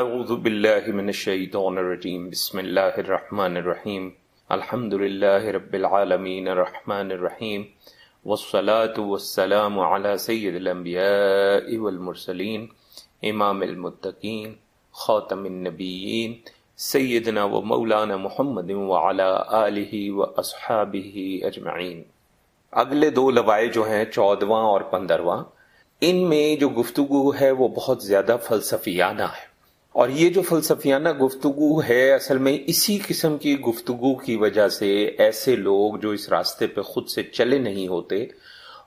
أعوذ بالله من الشيطان الرجيم بسم الله الرحمن الرحيم الحمد لله رب العالمين الرحمن الرحيم والصلاة والسلام على سيد الأنبياء والمرسلين إمام المتقين خاتم النبيين سيدنا ومولانا محمد وعلى آله وأصحابه أجمعين अगले दो लवाए जो हैं चौदवा और पंद्रवा इनमें जो गुफ्तगु है वो बहुत ज्यादा फलसफियाना है और ये जो फलसफियाना गुफ्तगु है असल में इसी किस्म की गुफ्तगु की वजह से ऐसे लोग जो इस रास्ते पे खुद से चले नहीं होते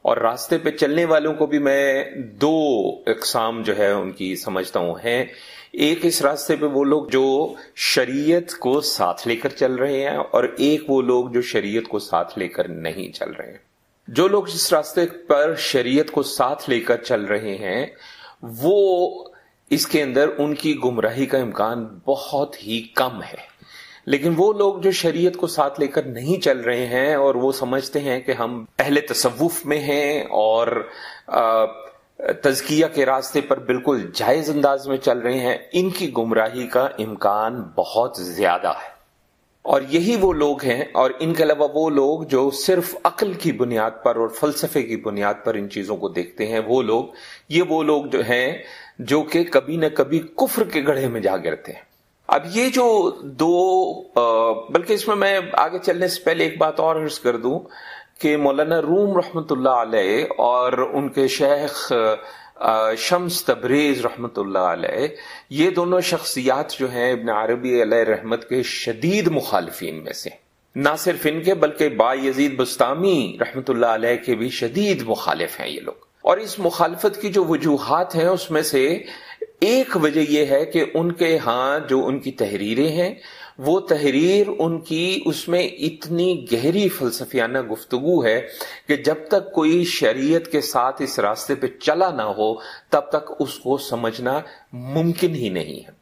और रास्ते पे चलने वालों को भी मैं दो इकसाम जो है उनकी समझता हूं हैं एक इस रास्ते पे वो लोग जो शरीयत को साथ लेकर चल रहे हैं और एक वो लोग जो शरीयत को साथ लेकर नहीं चल रहे हैं जो लोग इस रास्ते पर शरीयत को साथ लेकर चल रहे हैं वो इसके अंदर उनकी गुमराही का इम्कान बहुत ही कम है लेकिन वो लोग जो शरीयत को साथ लेकर नहीं चल रहे हैं और वो समझते हैं कि हम पहले तसवुफ में हैं और तजकिया के रास्ते पर बिल्कुल जायज अंदाज में चल रहे हैं इनकी गुमराही का इम्कान बहुत ज्यादा है और यही वो लोग हैं और इनके अलावा वो लोग जो सिर्फ अकल की बुनियाद पर और फलसफे की बुनियाद पर इन चीजों को देखते हैं वो लोग ये वो लोग जो हैं जो कि कभी न कभी कुफर के गढ़े में जा गिरते हैं अब ये जो दो बल्कि इसमें मैं आगे चलने से पहले एक बात और अर्ज कर दूं कि मौलाना रूम रहमत और उनके शेख शम्स तबरेज रहमत ये दोनों शख्सियात जो हैं इबन अरबी रहमत के शदीद मुखालफिन में से ना सिर्फ इनके बल्कि बा यजीद बुस्तामी के भी शदीद मुखालिफ हैं ये लोग और इस मुखालफत की जो वजूहत हैं उसमें से एक वजह यह है कि उनके यहाँ जो उनकी तहरीरें हैं वो तहरीर उनकी उसमें इतनी गहरी फलसफियाना गुफ्तगु है कि जब तक कोई शरीयत के साथ इस रास्ते पे चला ना हो तब तक उसको समझना मुमकिन ही नहीं है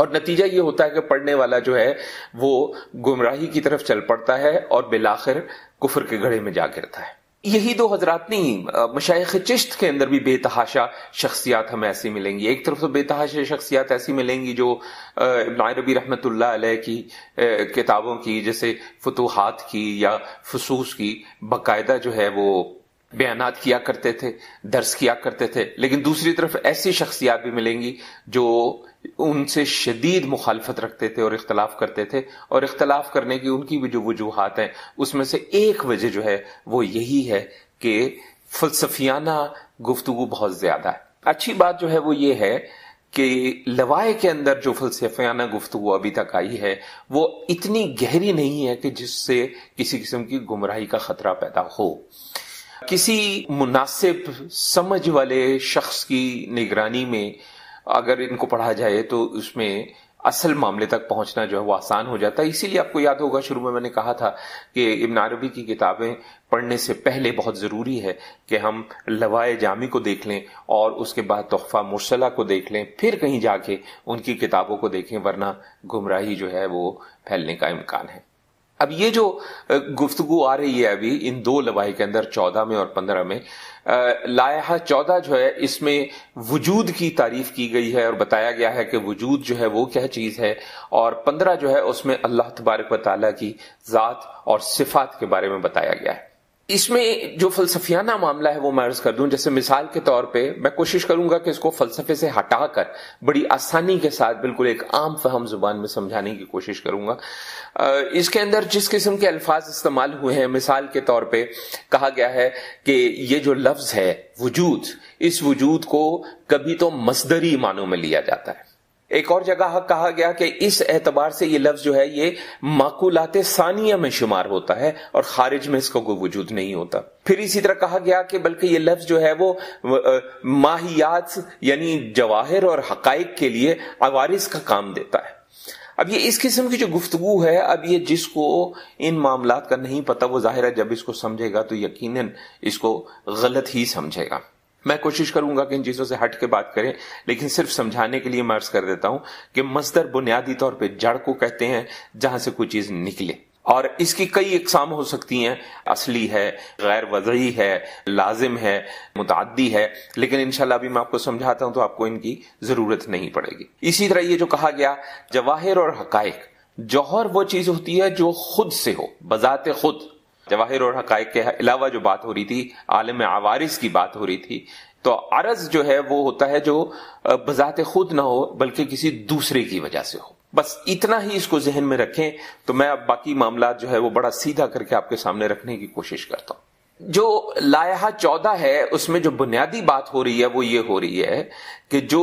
और नतीजा ये होता है कि पढ़ने वाला जो है वो गुमराही की तरफ चल पड़ता है और बिलाखिर कुफर के घड़े में जा गिरता है यही दो हजरात नहीं मशाइ चिश्त के अंदर भी बेतहाशा शख्सियात हमें ऐसी मिलेंगी एक तरफ तो बेतहाशा शख्सियात ऐसी मिलेंगी जो रबी रहमत की किताबों की जैसे फतूहत की या फसूस की बाकायदा जो है वो बयानात किया करते थे दर्ज किया करते थे लेकिन दूसरी तरफ ऐसी शख्सियात भी मिलेंगी जो उनसे शदीद मुखालफत रखते थे और इख्तलाफ करते थे और इख्तलाफ करने की उनकी भी जो वजूहत हैं उसमें से एक वजह जो है वो यही है कि फलसफियाना गुफ्तु बहुत ज्यादा है अच्छी बात जो है वो ये है कि लवाए के अंदर जो फलसफियाना गुफ्तु अभी तक आई है वो इतनी गहरी नहीं है कि जिससे किसी किस्म की गुमराही का खतरा पैदा हो किसी मुनासिब समझ वाले शख्स की निगरानी में अगर इनको पढ़ा जाए तो उसमें असल मामले तक पहुंचना जो है वो आसान हो जाता है इसीलिए आपको याद होगा शुरू में मैंने कहा था कि इब्न अरबी की किताबें पढ़ने से पहले बहुत ज़रूरी है कि हम लवाए जामी को देख लें और उसके बाद तोहफा मुर्सला को देख लें फिर कहीं जाके उनकी किताबों को देखें वरना गुमराही जो है वो फैलने का इम्कान है अब ये जो गुफ्तगु आ रही है अभी इन दो लवाही के अंदर चौदह में और पंद्रह में लाया चौदह जो है इसमें वजूद की तारीफ की गई है और बताया गया है कि वजूद जो है वो क्या चीज़ है और पंद्रह जो है उसमें अल्लाह तबारक वाली की ज़ात और सिफात के बारे में बताया गया है इसमें जो फलसफियाना मामला है वो मैं अर्ज कर दूं जैसे मिसाल के तौर पे मैं कोशिश करूंगा कि इसको फलसफे से हटाकर बड़ी आसानी के साथ बिल्कुल एक आम फहम जुबान में समझाने की कोशिश करूंगा इसके अंदर जिस किस्म के अल्फाज इस्तेमाल हुए हैं मिसाल के तौर पे कहा गया है कि ये जो लफ्ज है वजूद इस वजूद को कभी तो मजदरी मानों में लिया जाता है एक और जगह कहा गया कि इस एतबार से ये लफ्ज जो है ये माकूलाते सानिया में शुमार होता है और खारिज में इसका कोई वजूद नहीं होता फिर इसी तरह कहा गया कि बल्कि ये लफ्ज जो है वो माहियात यानी जवाहिर और हक के लिए अवारिस का काम देता है अब ये इस किस्म की जो गुफ्तगु है अब ये जिसको इन मामला का नहीं पता वो जाहिर है जब इसको समझेगा तो यकीनन इसको गलत ही समझेगा मैं कोशिश करूंगा कि इन चीजों से हट के बात करें लेकिन सिर्फ समझाने के लिए मैं अर्ज कर देता हूं कि मजदर बुनियादी तौर पर जड़ को कहते हैं जहां से कोई चीज निकले और इसकी कई इकसाम हो सकती हैं असली है गैर वजही है लाजिम है मुतदी है लेकिन इनशाला अभी मैं आपको समझाता हूं तो आपको इनकी जरूरत नहीं पड़ेगी इसी तरह ये जो कहा गया जवाहिर और हकाइक जौहर वो चीज होती है जो खुद से हो बजाते खुद जवाहिर और हकाइक के अलावा जो बात हो रही थी आलम आवारिस की बात हो रही थी तो अरज जो है वो होता है जो बजात खुद ना हो बल्कि किसी दूसरे की वजह से हो बस इतना ही इसको जहन में रखें तो मैं अब बाकी मामला जो है वो बड़ा सीधा करके आपके सामने रखने की कोशिश करता हूं जो लाया चौदह है उसमें जो बुनियादी बात हो रही है वो ये हो रही है कि जो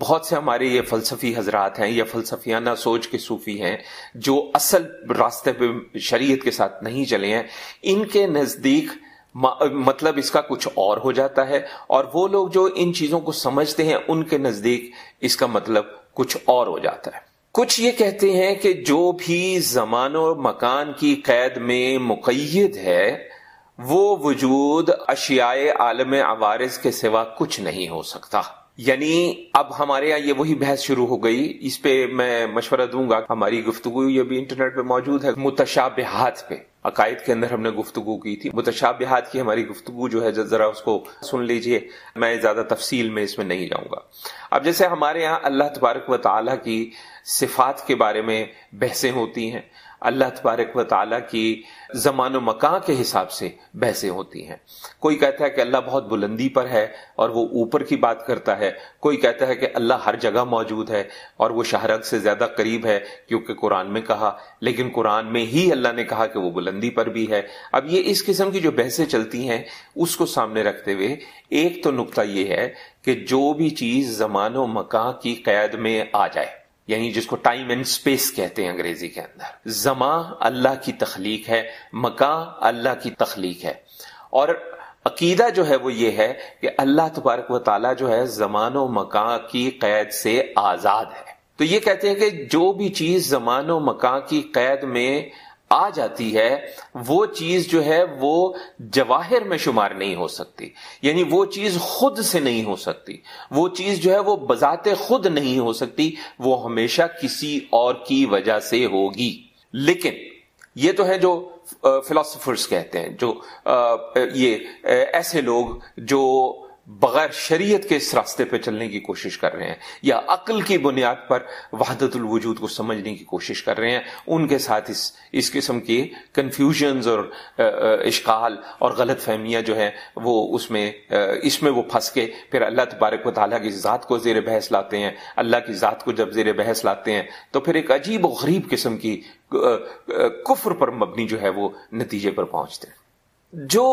बहुत से हमारे ये फलसफी हजरात हैं या फलसफियाना सोच के सूफी हैं जो असल रास्ते पे शरीयत के साथ नहीं चले हैं इनके नज़दीक मतलब इसका कुछ और हो जाता है और वो लोग जो इन चीज़ों को समझते हैं उनके नज़दीक इसका मतलब कुछ और हो जाता है कुछ ये कहते हैं कि जो भी जमान और मकान की कैद में मुकैद है वो वजूद अशियाए आलम आवारज के सिवा कुछ नहीं हो सकता यानी अब हमारे यहाँ ये वही बहस शुरू हो गई इस पे मैं मशवरा दूंगा हमारी गुफ्तगु ये भी इंटरनेट पे मौजूद है मुतशा मुतशाबहात पे अकायद के अंदर हमने गुफ्तगु की थी मुतशा मुतशाबहात की हमारी गुफ्तगु जो है जरा उसको सुन लीजिए मैं ज्यादा तफसील में इसमें नहीं जाऊंगा अब जैसे हमारे यहाँ अल्लाह तबारक व ताली की सिफात के बारे में बहसें होती हैं अल्लाह तबारक व की जमान मका के हिसाब से बहसें होती हैं कोई कहता है कि अल्लाह बहुत बुलंदी पर है और वो ऊपर की बात करता है कोई कहता है कि अल्लाह हर जगह मौजूद है और वो शहरग से ज्यादा करीब है क्योंकि कुरान में कहा लेकिन कुरान में ही अल्लाह ने कहा कि वो बुलंदी पर भी है अब ये इस किस्म की जो बहसें चलती हैं उसको सामने रखते हुए एक तो नुकता यह है कि जो भी चीज जमान मका की कैद में आ जाए यानी जिसको टाइम एंड स्पेस कहते हैं अंग्रेजी के अंदर जमा अल्लाह की तखलीक है मका अल्लाह की तखलीक है और अकीदा जो है वो ये है कि अल्लाह तबारक वाली जो है जमान व मका की कैद से आजाद है तो ये कहते हैं कि जो भी चीज जमान व मका की कैद में आ जाती है वो चीज जो है वो जवाहिर में शुमार नहीं हो सकती यानी वो चीज खुद से नहीं हो सकती वो चीज जो है वो बजाते खुद नहीं हो सकती वो हमेशा किसी और की वजह से होगी लेकिन ये तो है जो फिलोसफर्स कहते हैं जो ये ऐसे लोग जो बगैर शरीयत के इस रास्ते पर चलने की कोशिश कर रहे हैं या अक्ल की बुनियाद पर वहदतुल वजूद को समझने की कोशिश कर रहे हैं उनके साथ इस इस किस्म के कन्फ्यूजन और इश्काल और गलत फहमियाँ जो हैं वो उसमें इसमें वो फंस के फिर अल्लाह तबारक व ताली की ज़ात को जेर बहस लाते हैं अल्लाह की ज़ात को जब जेर बहस लाते हैं तो फिर एक अजीब व गरीब किस्म की कुफर पर मबनी जो है वो नतीजे पर पहुँचते हैं जो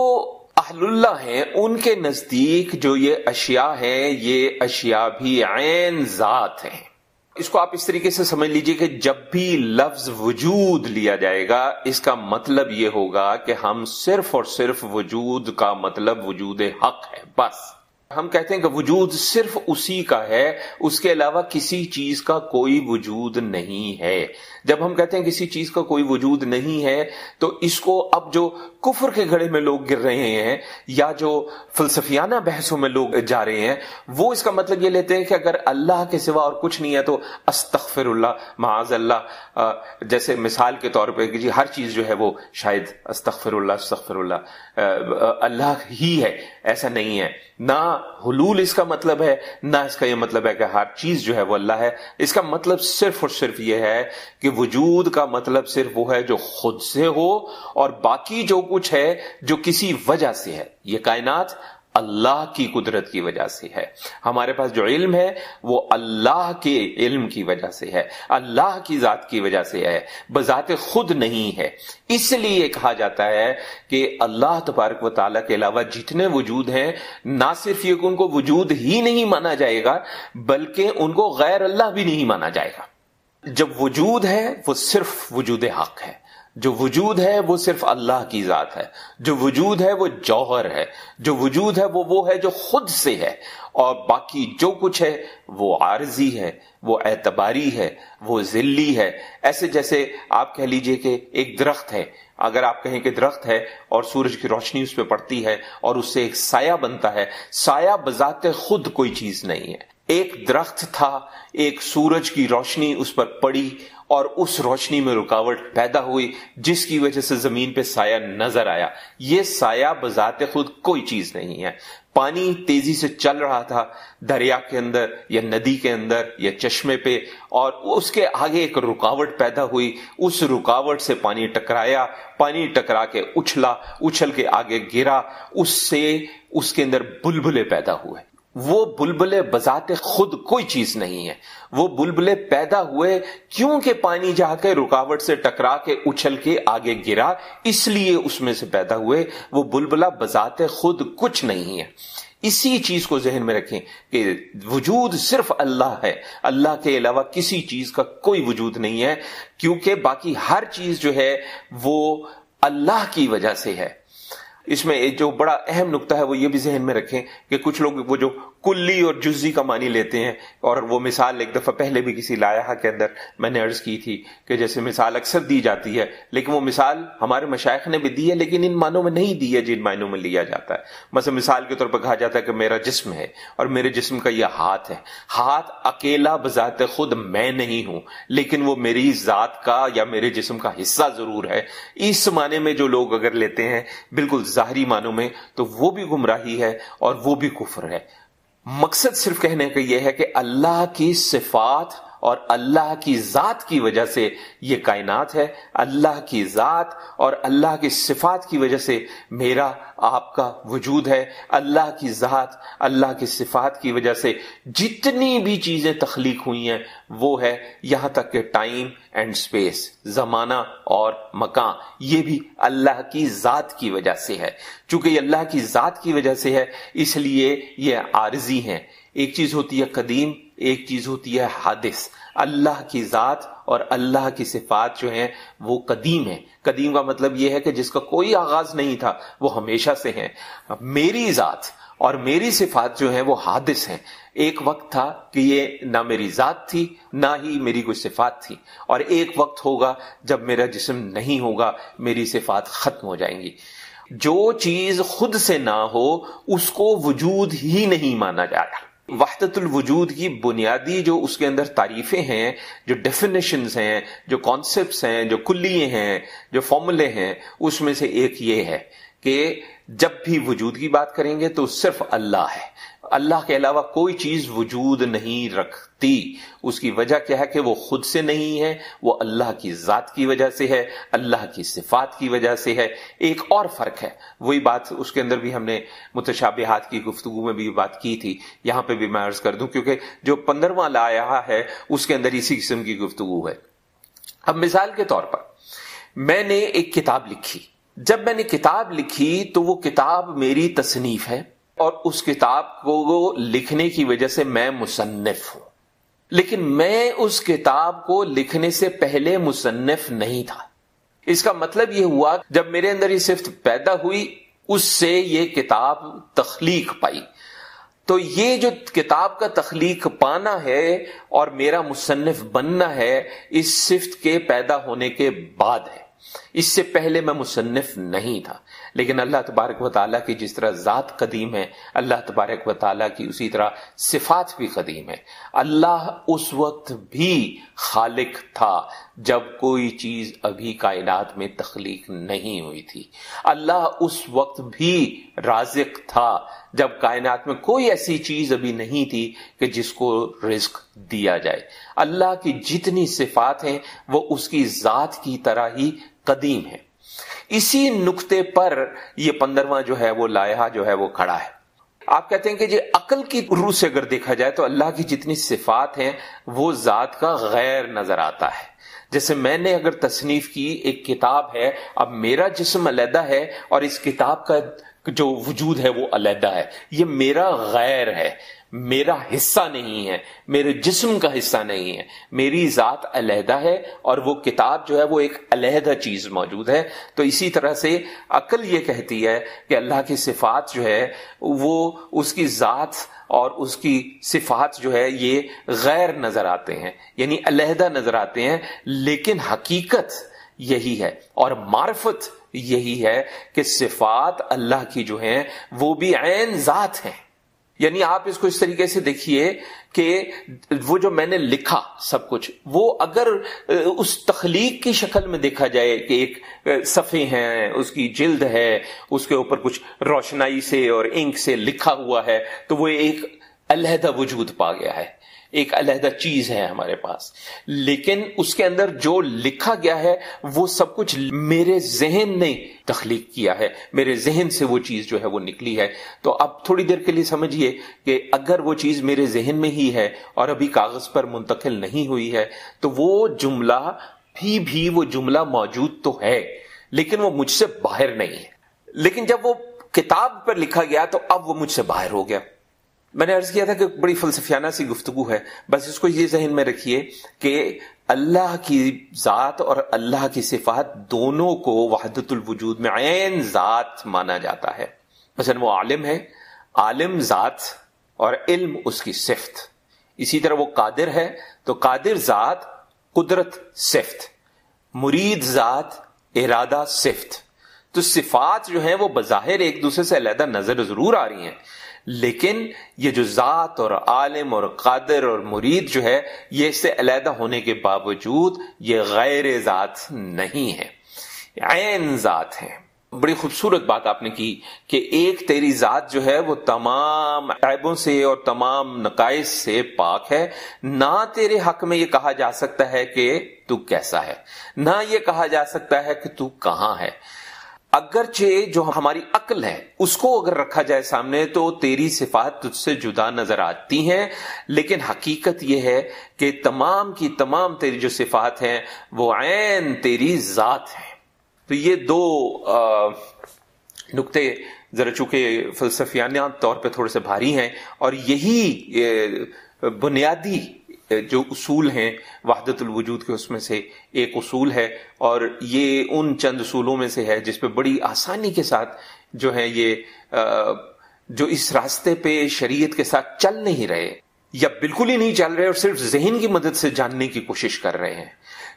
अहलुल्ला हैं उनके नजदीक जो ये अशिया है ये अशिया भी आन जात है इसको आप इस तरीके से समझ लीजिए कि जब भी लफ्ज वजूद लिया जाएगा इसका मतलब ये होगा कि हम सिर्फ और सिर्फ वजूद का मतलब वजूद हक है बस हम कहते हैं कि वजूद सिर्फ उसी का है उसके अलावा किसी चीज का कोई वजूद नहीं है जब हम कहते हैं किसी चीज का कोई वजूद नहीं है तो इसको अब जो कुफर के घड़े में लोग गिर रहे हैं या जो फलसफियाना बहसों में लोग जा रहे हैं वो इसका मतलब ये लेते हैं कि अगर अल्लाह के सिवा और कुछ नहीं है तो अस्तफिर महाज अल्लाह जैसे मिसाल के तौर पर जी हर चीज जो है वो शायद अस्तफिर अस्तफिर अल्लाह ही है ऐसा नहीं है ना हलूल इसका मतलब है ना इसका यह मतलब है कि हर चीज जो है वो अल्लाह है इसका मतलब सिर्फ और सिर्फ यह है कि वजूद का मतलब सिर्फ वो है जो खुद से हो और बाकी जो कुछ है जो किसी वजह से है ये कायनात अल्लाह की कुदरत की वजह से है हमारे पास जो इल्म है वो अल्लाह के इल्म की वजह से है अल्लाह की ज़ात की वजह से है बज़ात खुद नहीं है इसलिए कहा जाता है कि अल्लाह तबारक व ताला के अलावा जितने वजूद हैं ना सिर्फ ये उनको वजूद ही नहीं माना जाएगा बल्कि उनको गैर अल्लाह भी नहीं माना जाएगा जब वजूद है वो सिर्फ वजूद हक है जो वजूद है वो सिर्फ अल्लाह की जात है जो वजूद है वो जौहर है जो वजूद है वो वो है जो खुद से है और बाकी जो कुछ है वो आरजी है वो एतबारी है वो जिल्ली है ऐसे जैसे आप कह लीजिए कि एक दरख्त है अगर आप कहें कि दरख्त है और सूरज की रोशनी उस पर पड़ती है और उससे एक साया बनता है साया बजाते खुद कोई चीज नहीं है एक दरख्त था एक सूरज की रोशनी उस पर पड़ी और उस रोशनी में रुकावट पैदा हुई जिसकी वजह से जमीन पे साया नजर आया ये साया बजाते खुद कोई चीज नहीं है पानी तेजी से चल रहा था दरिया के अंदर या नदी के अंदर या चश्मे पे और उसके आगे एक रुकावट पैदा हुई उस रुकावट से पानी टकराया पानी टकरा के उछला उछल के आगे गिरा उससे उसके अंदर बुलबुले पैदा हुए वो बुलबुलें बजाते खुद कोई चीज नहीं है वो बुलबुले पैदा हुए क्योंकि पानी जाके रुकावट से टकरा के उछल के आगे गिरा इसलिए उसमें से पैदा हुए वो बुलबुला बजाते खुद कुछ नहीं है इसी चीज को जहन में रखें कि वजूद सिर्फ अल्लाह है अल्लाह के अलावा किसी चीज का कोई वजूद नहीं है क्योंकि बाकी हर चीज जो है वो अल्लाह की वजह से है इसमें जो बड़ा अहम नुकता है वो ये भी जहन में रखें कि कुछ लोग वो जो कुल्ली और जुजी का मानी लेते हैं और वो मिसाल एक दफ़ा पहले भी किसी लाया के अंदर मैंने अर्ज की थी कि जैसे मिसाल अक्सर दी जाती है लेकिन वो मिसाल हमारे मशाइ ने भी दी है लेकिन इन मानों में नहीं दी है जिन मायनों में लिया जाता है बस मिसाल के तौर पर कहा जाता है कि मेरा जिसम है और मेरे जिसम का यह हाथ है हाथ अकेला बजात खुद मैं नहीं हूं लेकिन वो मेरी जात का या मेरे जिसम का हिस्सा जरूर है इस माने में जो लोग अगर लेते हैं बिल्कुल जाहरी मानों में तो वो भी गुमराही है और वो भी कुफर है मकसद सिर्फ कहने का यह है कि अल्लाह की सिफात और अल्लाह की ज़ात की वजह से ये कायनात है अल्लाह की ज़ात और अल्लाह की सिफात की वजह से मेरा आपका वजूद है अल्लाह की ज़ात अल्लाह की सिफात की वजह से जितनी भी चीज़ें तख्लीक हुई हैं वो है यहां तक के टाइम एंड स्पेस ज़माना और मकान ये भी अल्लाह की ज़ात की वजह से है चूंकि अल्लाह की ज़ात की वजह से है इसलिए ये आर्जी हैं एक चीज होती है कदीम एक चीज होती है हादिस अल्लाह की ज़ात और अल्लाह की सिफात जो है वो कदीम है कदीम का मतलब यह है कि जिसका कोई आगाज नहीं था वो हमेशा से है मेरी ज़ात और मेरी सिफात जो है वो हादिस है एक वक्त था कि ये ना मेरी ज़ात थी ना ही मेरी कोई सिफात थी और एक वक्त होगा जब मेरा जिसम नहीं होगा मेरी सिफात ख़त्म हो जाएंगी जो चीज़ खुद से ना हो उसको वजूद ही नहीं माना जाता वहदतुल वजूद की बुनियादी जो उसके अंदर तारीफें हैं जो डेफिनेशन हैं जो कॉन्सेप्ट हैं जो कुल्लिए हैं जो फॉर्मूले हैं उसमें से एक ये है कि जब भी वजूद की बात करेंगे तो सिर्फ अल्लाह है अल्लाह के अलावा कोई चीज वजूद नहीं रखती उसकी वजह क्या है कि वो खुद से नहीं है वो अल्लाह की जात की वजह से है अल्लाह की सिफात की वजह से है एक और फर्क है वही बात उसके अंदर भी हमने मुतशाबिहात की गुफ्तु में भी बात की थी यहां पे भी मैं अर्ज कर दूं क्योंकि जो पंद्रवा लाया है उसके अंदर इसी किस्म की गुफ्तु है अब मिसाल के तौर पर मैंने एक किताब लिखी जब मैंने किताब लिखी तो वो किताब मेरी तसनीफ है और उस किताब को लिखने की वजह से मैं मुसन्फ हूं लेकिन मैं उस किताब को लिखने से पहले मुसन्फ नहीं था इसका मतलब यह हुआ जब मेरे अंदर ये सिफ्त पैदा हुई उससे ये किताब तख्लीक पाई तो ये जो किताब का तख्लीक पाना है और मेरा मुसन्फ बनना है इस सिफ्त के पैदा होने के बाद है इससे पहले मैं मुसन्फ नहीं था लेकिन अल्लाह तबारक वाली की जिस तरह ज़ात कदीम है अल्लाह तबारक वाली की उसी तरह सिफात भी कदीम है अल्लाह उस वक्त भी खालिक था जब कोई चीज़ अभी कायनात में तख्लीक नहीं हुई थी अल्लाह उस वक्त भी राजिक था जब कायनात में कोई ऐसी चीज़ अभी नहीं थी कि जिसको रिस्क दिया जाए अल्लाह की जितनी सिफात हैं वो उसकी ज़ात की तरह ही कदीम है इसी नुक्ते पर यह पंद्रवा जो है वो लाया जो है वो खड़ा है आप कहते हैं कि जी अकल की रू से अगर देखा जाए तो अल्लाह की जितनी सिफात हैं वो जात का गैर नजर आता है जैसे मैंने अगर तसनीफ की एक किताब है अब मेरा जिसम अलहदा है और इस किताब का जो वजूद है वो अलहदा है ये मेरा गैर है मेरा हिस्सा नहीं है मेरे जिस्म का हिस्सा नहीं है मेरी ज़ात अलहदा है और वो किताब जो है वो एक अलहदा चीज़ मौजूद है तो इसी तरह से अकल ये कहती है कि अल्लाह की सिफात जो है वो उसकी ज़ात और उसकी सिफात जो है ये गैर नज़र आते हैं यानी अलहदा नज़र आते हैं लेकिन हकीकत यही है और मार्फत यही है कि सिफात अल्लाह की जो है वो भी ऐन ज़ात हैं यानी आप इसको इस तरीके से देखिए कि वो जो मैंने लिखा सब कुछ वो अगर उस तखलीक की शक्ल में देखा जाए कि एक सफ़े हैं उसकी जिल्द है उसके ऊपर कुछ रोशनाई से और इंक से लिखा हुआ है तो वो एक अलहदा वजूद पा गया है एक अलहदा चीज है हमारे पास लेकिन उसके अंदर जो लिखा गया है वो सब कुछ मेरे जहन ने तख्लीक किया है मेरे जहन से वो चीज जो है वो निकली है तो अब थोड़ी देर के लिए समझिए कि अगर वो चीज मेरे जहन में ही है और अभी कागज पर मुंतकिल नहीं हुई है तो वो जुमला भी भी वो जुमला मौजूद तो है लेकिन वो मुझसे बाहर नहीं है लेकिन जब वो किताब पर लिखा गया तो अब वो मुझसे बाहर हो गया मैंने अर्ज किया था कि बड़ी फलसफियाना सी गुफ्तु है बस इसको ये जहन में रखिए कि अल्लाह की ज़ात और अल्लाह की सिफात दोनों को वहादतुल वजूद में आयन ज़ात माना जाता है मसलन वो आलिम है आलिम ज़ात और इल्म उसकी सिफ्त इसी तरह वो कादिर है तो कादिर ज़ात कुदरत सिफ्त मुरीद ज़ात इरादा सिफ्त तो सिफात जो है वो बज़ाहिर एक दूसरे से अलहदा नजर जरूर आ रही है लेकिन ये जो ज़ात और आलिम और कादर और मुरीद जो है ये इससे अलहदा होने के बावजूद ये गैर ज़ात नहीं है ऐन ज़ात है बड़ी खूबसूरत बात आपने की कि एक तेरी ज़ात जो है वो तमाम ऐबों से और तमाम नकाइश से पाक है ना तेरे हक में ये कहा जा सकता है कि तू कैसा है ना ये कहा जा सकता है कि तू कहां है अगरचे जो हमारी अक्ल है उसको अगर रखा जाए सामने तो तेरी सिफात तुझसे जुदा नजर आती हैं लेकिन हकीकत यह है कि तमाम की तमाम तेरी जो सिफात हैं वो ऐन तेरी जात है तो ये दो नुकते जरा चूंकि फलसफियाना तौर पर थोड़े से भारी हैं और यही बुनियादी जो उसूल हैं वजूद के उसमें से एक उसूल है और ये उन चंद उसूलों में से है जिसपे बड़ी आसानी के साथ जो है ये जो इस रास्ते पे शरीयत के साथ चल नहीं रहे या बिल्कुल ही नहीं चल रहे और सिर्फ जहन की मदद से जानने की कोशिश कर रहे हैं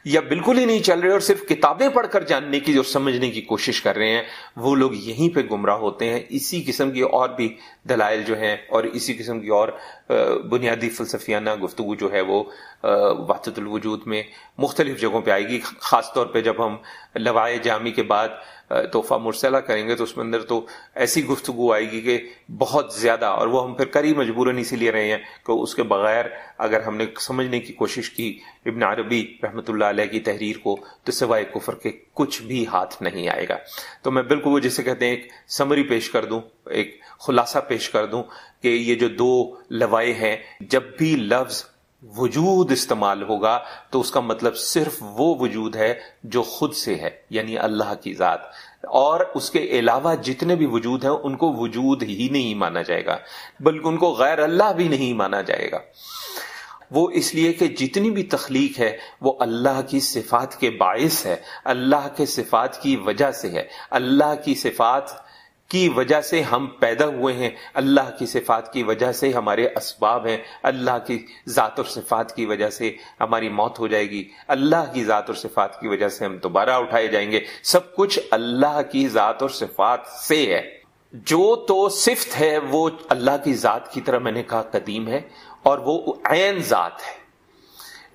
या बिल्कुल ही नहीं चल रहे और सिर्फ किताबें पढ़कर जानने की और समझने की कोशिश कर रहे हैं वो लोग यहीं पे गुमराह होते हैं इसी किस्म की और भी दलाइल जो हैं और इसी किस्म की और बुनियादी फलसफियाना गुफ्तु जो है वो वाहतुलवजूद में मुख्तलिफ जगहों पर आएगी ख़ासतौर पर जब हम लवाए जामी के बाद तोहफा मुरसला करेंगे तो उसमें अंदर तो ऐसी गुफ्तगु आएगी कि बहुत ज़्यादा और वो हम फिर करी मजबूरन इसीलिए रहे हैं कि उसके बगैर अगर हमने समझने की कोशिश की इबन अरबी रहमत की तहरीर को तो सिवाय कुफर के कुछ भी हाथ नहीं आएगा तो मैं बिल्कुल वो जिसे कहते हैं एक समरी पेश कर दूं एक खुलासा पेश कर दूं कि ये जो दो लवाए हैं जब भी लफ्ज़ वजूद इस्तेमाल होगा तो उसका मतलब सिर्फ वो वजूद है जो खुद से है यानी अल्लाह की ज़ात और उसके अलावा जितने भी वजूद हैं उनको वजूद ही नहीं माना जाएगा बल्कि उनको गैर अल्लाह भी नहीं माना जाएगा वो इसलिए कि जितनी भी तख्लीक है वो अल्लाह की सिफात के बायस है अल्लाह के सिफात की वजह से है अल्लाह की सिफात की वजह से हम पैदा हुए हैं अल्लाह की सिफात की वजह से हमारे असबाब हैं अल्लाह की ज़ात और सिफात की वजह से हमारी मौत हो जाएगी अल्लाह की ज़ात और सिफात की वजह से हम दोबारा उठाए जाएंगे सब कुछ अल्लाह की ज़ात और सिफात से है जो तो सिफ्त है वो अल्लाह की ज़ात की तरह मैंने कहा कदीम है और वो आयन ज़ात है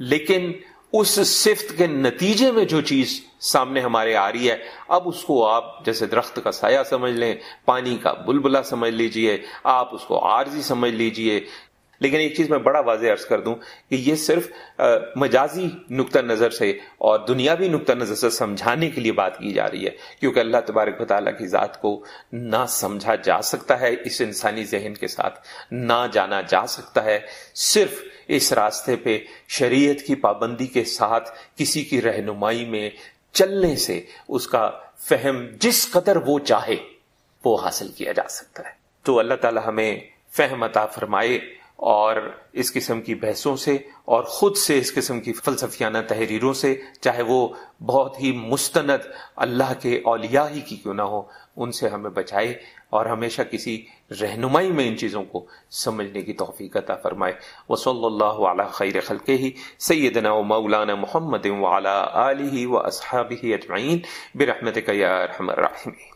लेकिन उस सिफ्त के नतीजे में जो चीज सामने हमारे आ रही है अब उसको आप जैसे दरख्त का साया समझ लें पानी का बुलबुला समझ लीजिए आप उसको आरजी समझ लीजिए लेकिन एक चीज मैं बड़ा वाजे अर्ज कर दूं कि ये सिर्फ मजाजी नुकता नज़र से और दुनियावी नुकता नज़र से समझाने के लिए बात की जा रही है क्योंकि अल्लाह तबारक वाली की ज़ात को ना समझा जा सकता है इस इंसानी जहन के साथ ना जाना जा सकता है सिर्फ इस रास्ते पे शरीयत की पाबंदी के साथ किसी की रहनुमाई में चलने से उसका फहम जिस कदर वो चाहे वो हासिल किया जा सकता है तो अल्लाह तला हमें फहमता फरमाए और इस किस्म की बहसों से और ख़ुद से इस किस्म की फ़लसफियाना तहरीरों से चाहे वो बहुत ही मुस्तंद अल्लाह के अलिया ही की क्यों ना हो उनसे हमें बचाए और हमेशा किसी रहनुमाई में इन चीज़ों को समझने की तोफ़ी अता फ़रमाए वसल्ला खैर खल के ही सैदना मौलाना मोहम्मद वाली व असहाबी अजमाइन बरहमत करहमी